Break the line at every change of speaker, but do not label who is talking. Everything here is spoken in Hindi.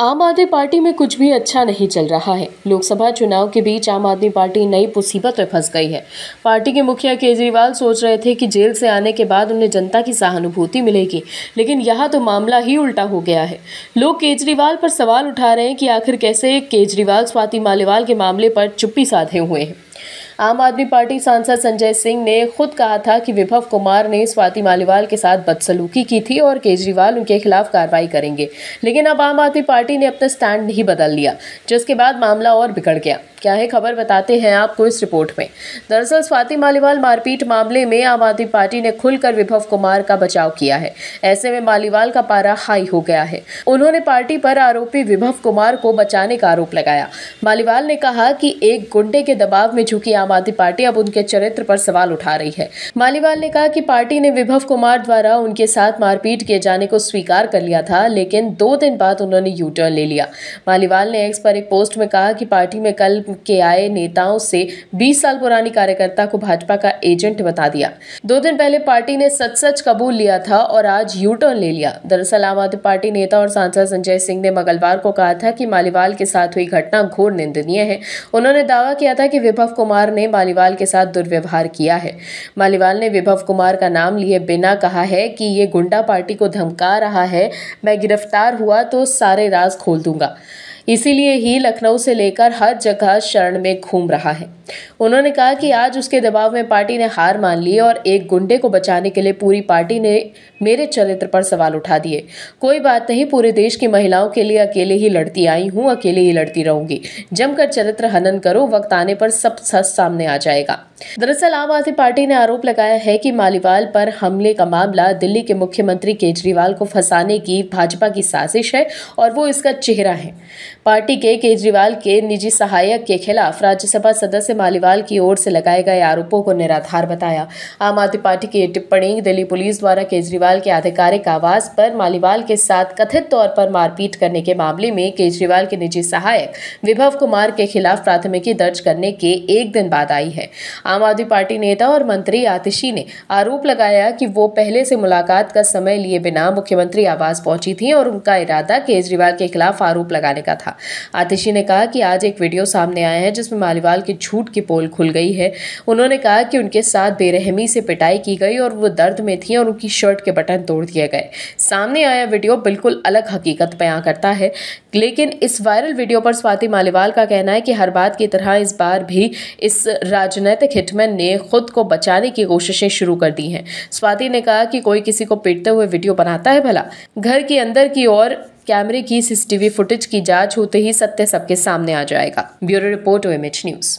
आम आदमी पार्टी में कुछ भी अच्छा नहीं चल रहा है लोकसभा चुनाव के बीच आम आदमी पार्टी नई मुसीबत में फंस गई है पार्टी के मुखिया केजरीवाल सोच रहे थे कि जेल से आने के बाद उन्हें जनता की सहानुभूति मिलेगी लेकिन यहाँ तो मामला ही उल्टा हो गया है लोग केजरीवाल पर सवाल उठा रहे हैं कि आखिर कैसे केजरीवाल स्वाति मालेवाल के मामले पर चुप्पी साधे हुए हैं आम आदमी पार्टी सांसद संजय सिंह ने खुद कहा था कि विभव कुमार ने स्वाति मालीवाल के साथ बदसलूकी की थी और केजरीवाल उनके खिलाफ कार्रवाई करेंगे लेकिन अब आम आदमी पार्टी ने अपना स्टैंड नहीं बदल लिया जिसके बाद मामला और बिगड़ गया क्या है खबर बताते हैं आपको इस रिपोर्ट में दरअसल स्वाति मालीवाल मारपीट मामले में आम आदमी पार्टी ने खुलकर विभव कुमार का बचाव किया है ऐसे में मालीवाल का पारा हाई हो गया है उन्होंने पार्टी पर आरोपी विभव कुमार को बचाने का आरोप लगाया मालीवाल ने कहा कि एक गुंडे के दबाव में झुकी आम आदमी पार्टी अब उनके चरित्र पर सवाल उठा रही है मालीवाल ने कहा कि पार्टी ने विभव कुमार द्वारा उनके साथ मारपीट किए जाने को स्वीकार कर लिया था लेकिन दो दिन बाद उन्होंने यू टर्न ले लिया मालीवाल ने एक्स पर एक पोस्ट में कहा कि पार्टी में कल के आए नेताओं से बीस साल पुरानी कार्यकर्ता को भाजपा का एजेंट बता दिया दो दिन पहले पार्टी ने सच सच कबूल लिया था और आज यू टर्न ले लिया दरअसल आम आदमी पार्टी नेता और सांसद संजय सिंह ने मंगलवार को कहा था कि मालीवाल के साथ हुई घटना घोर निंदनीय है उन्होंने दावा किया था कि विभव कुमार ने ने मालीवाल के साथ दुर्व्यवहार किया है मालीवाल ने विभव कुमार का नाम लिए बिना कहा है कि ये गुंडा पार्टी को धमका रहा है मैं गिरफ्तार हुआ तो सारे राज खोल दूंगा इसीलिए ही लखनऊ से लेकर हर जगह शरण में घूम रहा है उन्होंने कहा कि आज उसके दबाव में पार्टी ने हार मान ली और एक गुंडे को बचाने के लिए पूरी पार्टी ने मेरे चरित्र पर सवाल उठा दिए कोई बात नहीं पूरे देश की महिलाओं के लिए अकेले ही लड़ती आई हूँ अकेले ही लड़ती रहूंगी जमकर चरित्र हनन करो वक्त आने पर सब सच सामने आ जाएगा दरअसल आम आदमी पार्टी ने आरोप लगाया है कि मालीवाल पर हमले का मामला दिल्ली के मुख्यमंत्री केजरीवाल को फंसाने की भाजपा की साजिश है और वो इसका चेहरा है पार्टी के केजरीवाल के निजी सहायक के खिलाफ राज्यसभा सदस्य मालीवाल की ओर से लगाए गए आरोपों को निराधार बताया आम आदमी पार्टी की टिप्पणी दिल्ली पुलिस द्वारा केजरीवाल के आधिकारिक आवास पर मालीवाल के साथ कथित तौर पर मारपीट करने के मामले में केजरीवाल के निजी सहायक विभव कुमार के खिलाफ प्राथमिकी दर्ज करने के एक दिन बाद आई है आम आदमी पार्टी नेता और मंत्री आतिशी ने आरोप लगाया कि वो पहले से मुलाकात का समय लिए बिना मुख्यमंत्री आवास पहुंची थी और उनका इरादा केजरीवाल के खिलाफ आरोप लगाने का था आतिशी ने कहा कि आज एक वीडियो सामने आया है जिसमें मालीवाल की झूठ झूठ की पोल खुल गई है उन्होंने कहा कि उनके साथ बेरहमी से पिटाई की गई और वो दर्द में थी और उनकी शर्ट के बटन तोड़ दिए गए सामने आया वीडियो बिल्कुल अलग हकीकत बयां करता है लेकिन इस वायरल वीडियो पर स्वाति मालीवाल का कहना है कि हर बात की तरह इस बार भी इस राजनीतिक हिटमैन ने खुद को बचाने की कोशिशें शुरू कर दी हैं स्वाति ने कहा कि कोई किसी को पीटते हुए वीडियो बनाता है भला घर के अंदर की ओर कैमरे की सीसीटीवी फुटेज की जांच होते ही सत्य सबके सामने आ जाएगा bureau report O M news